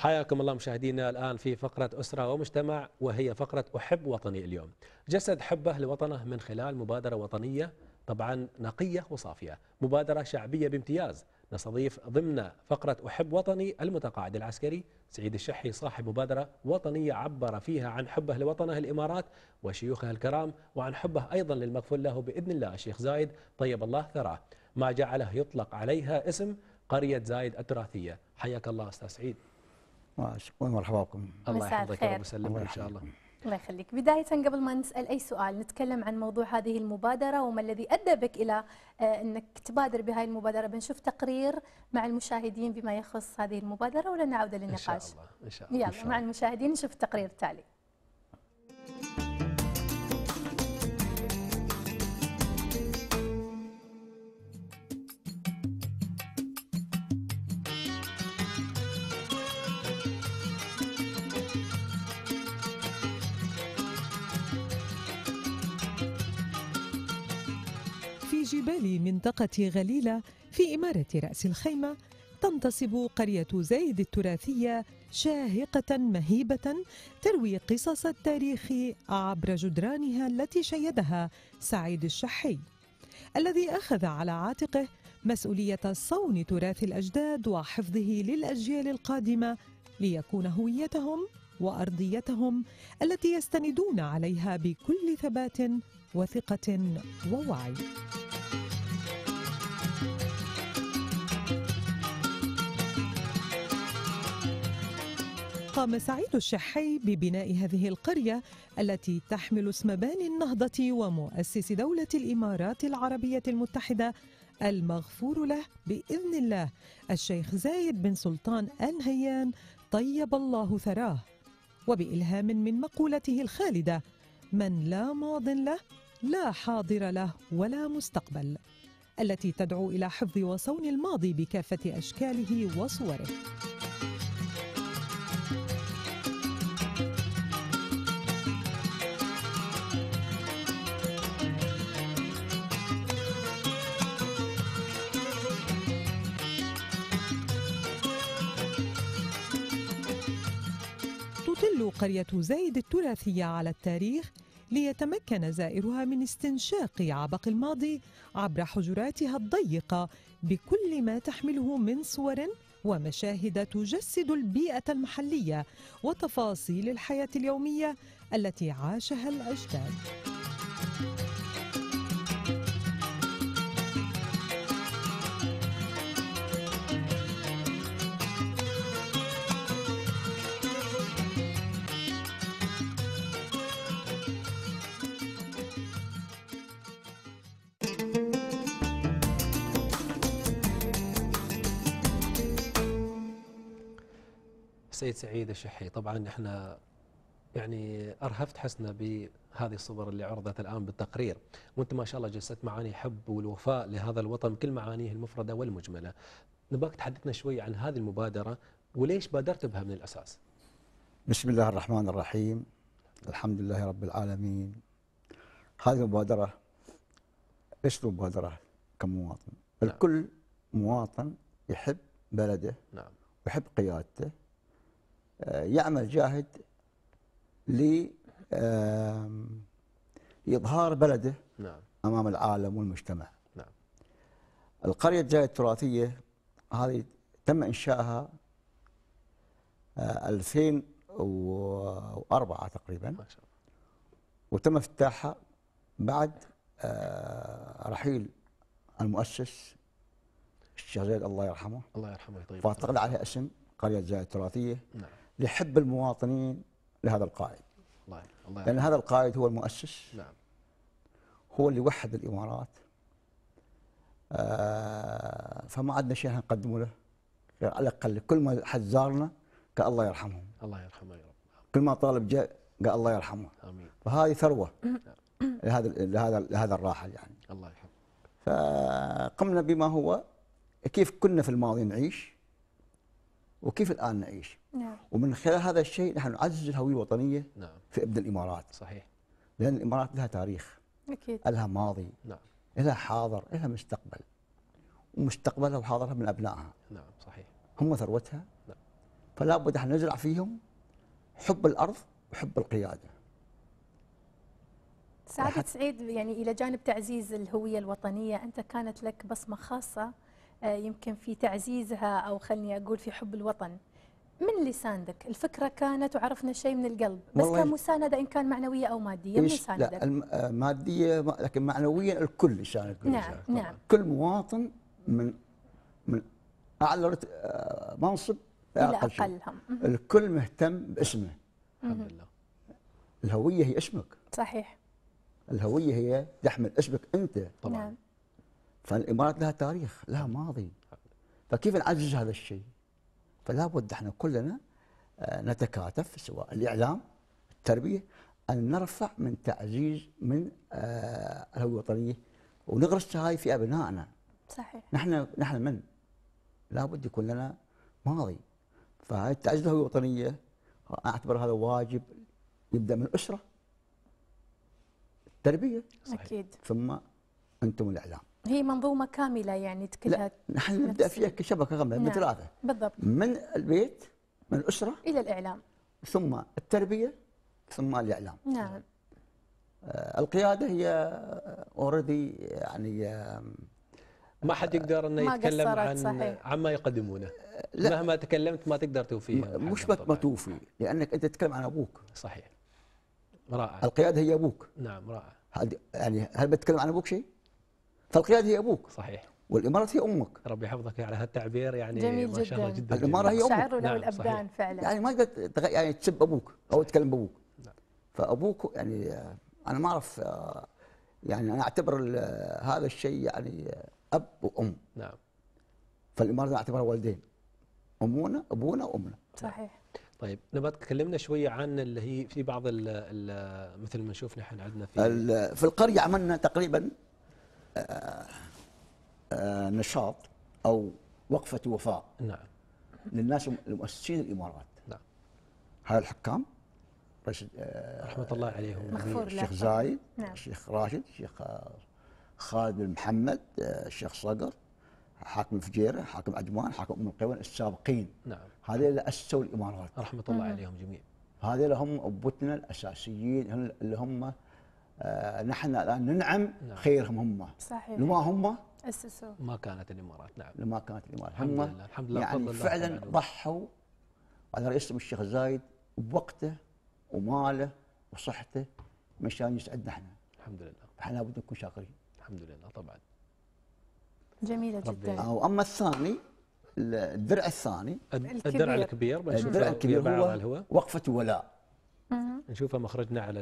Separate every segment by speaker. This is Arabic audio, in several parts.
Speaker 1: حياكم الله مشاهدينا الآن في فقرة أسرة ومجتمع وهي فقرة أحب وطني اليوم جسد حبه لوطنه من خلال مبادرة وطنية طبعا نقية وصافية مبادرة شعبية بامتياز نستضيف ضمن فقرة أحب وطني المتقاعد العسكري سعيد الشحي صاحب مبادرة وطنية عبر فيها عن حبه لوطنه الإمارات وشيوخه الكرام وعن حبه أيضا للمغفور له بإذن الله الشيخ زايد طيب الله ثراه ما جعله يطلق عليها اسم قرية زايد التراثية حياك الله أستاذ سعيد
Speaker 2: ومرحبا بكم الله يحفظك يا رب ويسلمك ان شاء الله
Speaker 3: الله يخليك بداية قبل ما نسأل أي سؤال نتكلم عن موضوع هذه المبادرة وما الذي أدى بك إلى آه، أنك تبادر بهذه المبادرة بنشوف تقرير مع المشاهدين بما يخص هذه المبادرة ولنعود للنقاش إن شاء الله إن شاء الله يلا مع المشاهدين نشوف التقرير التالي
Speaker 4: في جبال منطقة غليلة في إمارة رأس الخيمة تنتصب قرية زايد التراثية شاهقة مهيبة تروي قصص التاريخ عبر جدرانها التي شيدها سعيد الشحي الذي أخذ على عاتقه مسؤولية صون تراث الأجداد وحفظه للأجيال القادمة ليكون هويتهم وارضيتهم التي يستندون عليها بكل ثبات وثقه ووعي قام سعيد الشحي ببناء هذه القرية التي تحمل اسم باني النهضة ومؤسس دولة الإمارات العربية المتحدة المغفور له بإذن الله الشيخ زايد بن سلطان آل نهيان طيب الله ثراه وبإلهام من مقولته الخالدة من لا ماض له لا حاضر له ولا مستقبل التي تدعو إلى حفظ وصون الماضي بكافة أشكاله وصوره قرية زايد التراثية على التاريخ ليتمكن زائرها من استنشاق عبق الماضي عبر حجراتها الضيقة بكل ما تحمله من صور ومشاهد تجسد البيئة المحلية وتفاصيل الحياة اليومية التي عاشها الأجداد.
Speaker 1: سيد سعيد الشحي طبعا احنا يعني ارهفت حسنا بهذه الصور اللي عرضت الان بالتقرير وانت ما شاء الله جلست معاني حب والوفاء لهذا الوطن بكل معانيه المفرده والمجمله نباك تحدثنا شوي عن هذه المبادره وليش بادرت بها
Speaker 2: من الاساس بسم الله الرحمن الرحيم الحمد لله رب العالمين هذه مبادره ايش مبادره كمواطن نعم. الكل مواطن يحب بلده نعم. ويحب قيادته يعمل جاهد لإظهار بلده نعم. أمام العالم والمجتمع نعم. القرية الجاية التراثية هذه تم إنشائها 2004 آه، تقريبا ما شاء الله. وتم افتتاحها بعد آه، رحيل المؤسس الشيخ زيد الله يرحمه
Speaker 1: الله يرحمه طيب فاعتقد
Speaker 2: عليها اسم قرية زايد التراثية نعم لحب المواطنين لهذا القائد
Speaker 1: الله الله لأن
Speaker 2: هذا القائد هو المؤسس نعم هو اللي وحد الإمارات آه فما عندنا شيء نقدمه له على الأقل كل ما حد زارنا قال الله يرحمهم
Speaker 1: الله يرحمه يا رب
Speaker 2: نعم. كل ما طالب جاء قال الله يرحمه امين فهذه ثروه لهذا لهذا لهذا الراحل يعني الله يرحمه فقمنا بما هو كيف كنا في الماضي نعيش وكيف الان نعيش نعم. ومن خلال هذا الشيء نحن نعزز الهويه الوطنيه نعم. في ابن الامارات صحيح لان الامارات لها تاريخ
Speaker 3: اكيد
Speaker 1: لها
Speaker 2: ماضي نعم لها حاضر لها مستقبل ومستقبلها وحاضرها من ابنائها نعم صحيح هم ثروتها نعم فلا بد ان نزرع فيهم حب الارض وحب القياده
Speaker 3: سعادة سعيد يعني إلى جانب تعزيز الهوية الوطنية أنت كانت لك بصمة خاصة آه، يمكن في تعزيزها أو خلني أقول في حب الوطن من لساندك الفكرة كانت وعرفنا شيء من القلب بس كمساندة إن كان معنوية أو مادية من لساندك لا
Speaker 2: آه، مادية لكن معنويا الكل شان نعم نعم كل مواطن من من أعلى آه، منصب إلى أقلهم الكل مهتم باسمه الحمد لله الهوية هي اسمك صحيح الهوية هي تحمل اسمك أنت طبعا نعم. فالامارات لها تاريخ لها ماضي فكيف نعزز هذا الشيء فلا بد احنا كلنا آه، نتكاتف سواء الاعلام التربيه ان نرفع من تعزيز من آه، الهويه الوطنيه ونغرس هاي في ابنائنا صحيح نحن نحن من لا بد يكون لنا ماضي فهاي تعزيز الهويه الوطنيه اعتبر هذا واجب يبدا من الاسره التربيه صحيح. اكيد ثم انتم الاعلام
Speaker 3: هي منظومه كامله يعني
Speaker 2: لا نحن نبدا فيها كشبكه غمه نعم. بثلاثه بالضبط من البيت من الاسره الى الاعلام ثم التربيه ثم الاعلام نعم آه القياده هي اوريدي يعني آه ما حد
Speaker 1: يقدر انه يتكلم عن صحيح. عما يقدمونه لا مهما تكلمت ما تقدر توفي مش
Speaker 2: ما توفي لانك انت تتكلم عن ابوك صحيح رائع القياده هي ابوك نعم رائع يعني هل بتكلم عن ابوك شيء؟ فالقيادة هي أبوك صحيح والإمارة هي أمك ربي يحفظك على هالتعبير يعني جميل ما شاء الله جدا الإمارة هي أمك نعم الأبدان فعلا يعني ما تقدر يعني تسب أبوك أو تكلم بأبوك نعم. فأبوك يعني أنا ما أعرف يعني أنا أعتبر هذا الشيء يعني أب وأم نعم فالإمارة أعتبرها والدين أمونا أبونا وأمنا صحيح طيب
Speaker 1: نبات تكلمنا شوية عن اللي هي في بعض الـ مثل ما نشوف نحن عندنا
Speaker 2: في في القرية عملنا تقريبا نشاط او وقفه وفاء نعم للناس المؤسسين الامارات نعم هاي الحكام رشد آه، رحمه الله عليهم مغفور الشيخ زايد نعم. الشيخ راشد الشيخ آه، خالد بن محمد آه، الشيخ صقر حاكم فجيره حاكم عجمان حاكم ام القيوان السابقين نعم هذول اللي اسسوا الامارات رحمه الله عليهم جميعا هذول هم ابوتنا الاساسيين اللي هم آه، نحن الان ننعم نعم. خيرهم هم صحيح لما هم اسسوا ما كانت الامارات نعم لما كانت الامارات الحمد هم لله الحمد لله يعني فعلا ضحوا على رئيسهم الشيخ زايد بوقته وماله وصحته مشان يسعدنا احنا الحمد لله احنا لابد نكون شاكرين الحمد لله طبعا
Speaker 3: جميلة جدا واما
Speaker 2: الثاني الدرع الثاني الدرع الكبير الدرع الكبير هو, هو وقفة ولاء نشوفها مخرجنا على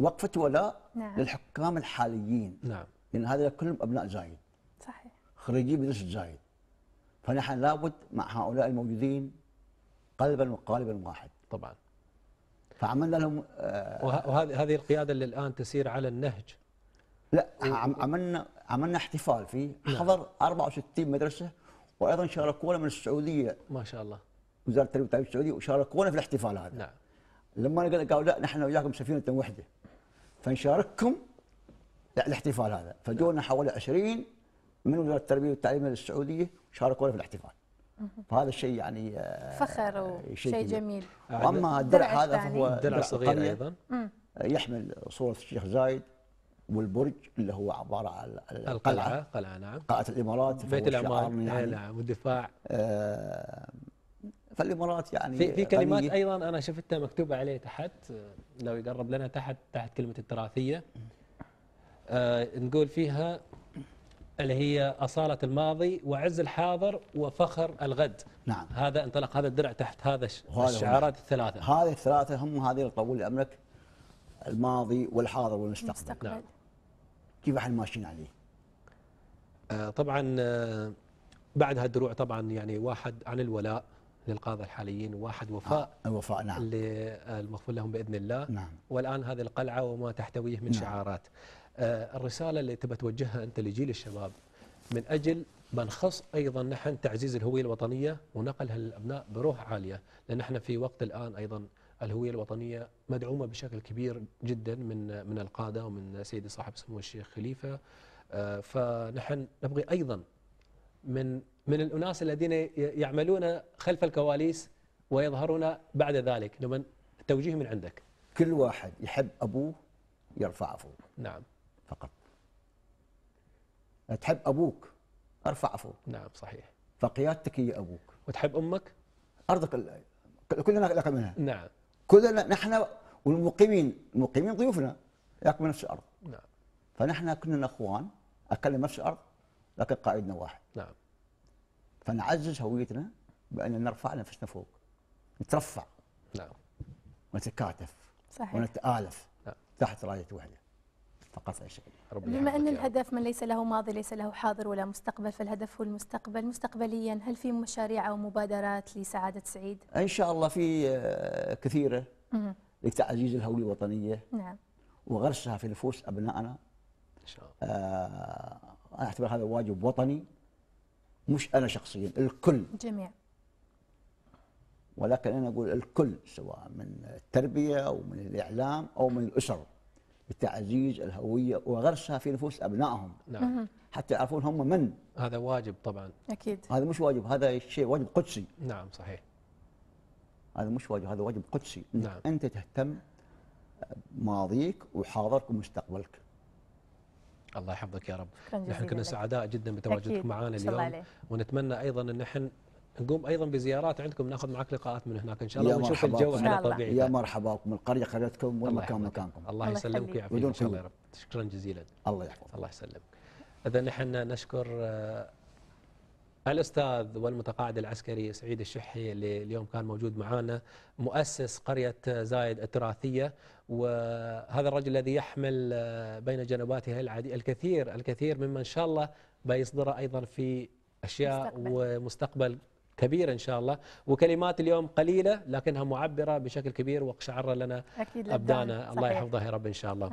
Speaker 2: وقفة ولاء نعم. للحكام الحاليين نعم لأن هذول كلهم أبناء زايد صحيح خريجي مدرسة زايد فنحن لابد مع هؤلاء الموجودين قلبا وقالبا واحد طبعا فعملنا لهم آه وهذه هذه القيادة اللي الآن تسير على النهج لا عملنا عملنا احتفال فيه نعم. حضر 64 مدرسة وأيضا شاركونا من السعودية ما شاء الله وزارة التربية والتعليم السعودية وشاركونا في الاحتفال هذا نعم لما قالوا لا نحن وياكم سفينة واحدة فنشارككم الاحتفال هذا فجونا نعم. حوالي 20 من وزاره التربيه والتعليم السعوديه شاركونا في الاحتفال فهذا الشيء يعني آه، فخر وشيء آه، جميل واما الدرع هذا فهو درع صغير ايضا يحمل صوره الشيخ زايد والبرج اللي هو عباره على القلعه القلعه, قلعة نعم
Speaker 1: قلعه الامارات بيت العمال نعم،, يعني. نعم
Speaker 2: والدفاع آه حتى يعني في, في كلمات ايضا
Speaker 1: انا شفتها مكتوبه عليه تحت لو يقرب لنا تحت تحت كلمه التراثيه آه نقول فيها اللي هي أصالة الماضي وعز الحاضر وفخر الغد نعم هذا انطلق هذا الدرع تحت هذا الشعارات الثلاثة
Speaker 2: هذه الثلاثة هم هذه اللي طول الماضي والحاضر والمستقبل المستقبل. نعم. كيف احنا ماشيين عليه
Speaker 1: آه طبعا آه بعد هالدروع طبعا يعني واحد عن الولاء للقاضي الحاليين وواحد وفاء
Speaker 2: آه وفاء نعم
Speaker 1: آه، المغفور لهم باذن الله نعم والان هذه القلعه وما تحتويه من نعم شعارات آه الرساله اللي تبى توجهها انت لجيل الشباب من اجل ما نخص ايضا نحن تعزيز الهويه الوطنيه ونقلها للابناء بروح عاليه لان احنا في وقت الان ايضا الهويه الوطنيه مدعومه بشكل كبير جدا من من القاده ومن سيدي صاحب سمو الشيخ خليفه آه، فنحن نبغي ايضا من من الأناس الذين يعملون خلف الكواليس ويظهرون بعد ذلك لمن التوجيه من عندك
Speaker 2: كل واحد يحب أبوه يرفع فوق
Speaker 1: نعم فقط
Speaker 2: تحب أبوك ارفع فوق
Speaker 1: نعم صحيح
Speaker 2: فقيادتك هي أبوك وتحب أمك أرضك كلنا لك منها نعم كلنا نحن والمقيمين المقيمين ضيوفنا لك من نفس الأرض نعم فنحن كلنا أخوان أكلم نفس الأرض لكن قائدنا واحد نعم فنعزز هويتنا بان نرفع نفسنا فوق نترفع نعم ونتكاتف صحيح ونتآلف نعم. تحت رايه وحده فقط لا شيء بما ان
Speaker 3: الهدف من ليس له ماضي ليس له حاضر ولا مستقبل فالهدف هو المستقبل مستقبليا هل في مشاريع او مبادرات لسعاده سعيد؟
Speaker 2: ان شاء الله في آه، كثيره لتعزيز الهويه الوطنيه نعم وغرسها في نفوس ابنائنا ان شاء الله آه انا اعتبر هذا واجب وطني مش انا شخصيا الكل جميع ولكن انا اقول الكل سواء من التربيه او من الاعلام او من الاسر بتعزيز الهويه وغرسها في نفوس ابنائهم نعم حتى يعرفون هم من هذا واجب طبعا اكيد هذا مش واجب هذا شيء واجب قدسي نعم صحيح هذا مش واجب هذا واجب قدسي نعم انت تهتم ماضيك وحاضرك ومستقبلك الله يحفظك يا رب
Speaker 1: نحن كنا سعداء جدا بتواجدك معنا اليوم عليه. ونتمنى ايضا ان نحن نقوم ايضا بزيارات عندكم ناخذ معك لقاءات من هناك ان شاء الله ونشوف الجو على طبيعي يا
Speaker 2: مرحبا بكم القريه قريتكم والمكان مكانكم الله يسلمك ويعافيك ان شاء الله يا رب
Speaker 1: شكرا جزيلا
Speaker 2: الله يحفظك الله يسلمك
Speaker 1: اذا نحن نشكر آه، الأستاذ والمتقاعد العسكري سعيد الشحي اللي اليوم كان موجود معنا مؤسس قرية زايد التراثية وهذا الرجل الذي يحمل آه، بين جنباته الكثير الكثير مما إن شاء الله بيصدره أيضا في أشياء مستقبل. ومستقبل كبير ان شاء الله وكلمات اليوم قليله لكنها معبره بشكل كبير وقشعر لنا ابدانا الله يحفظه يا رب ان شاء الله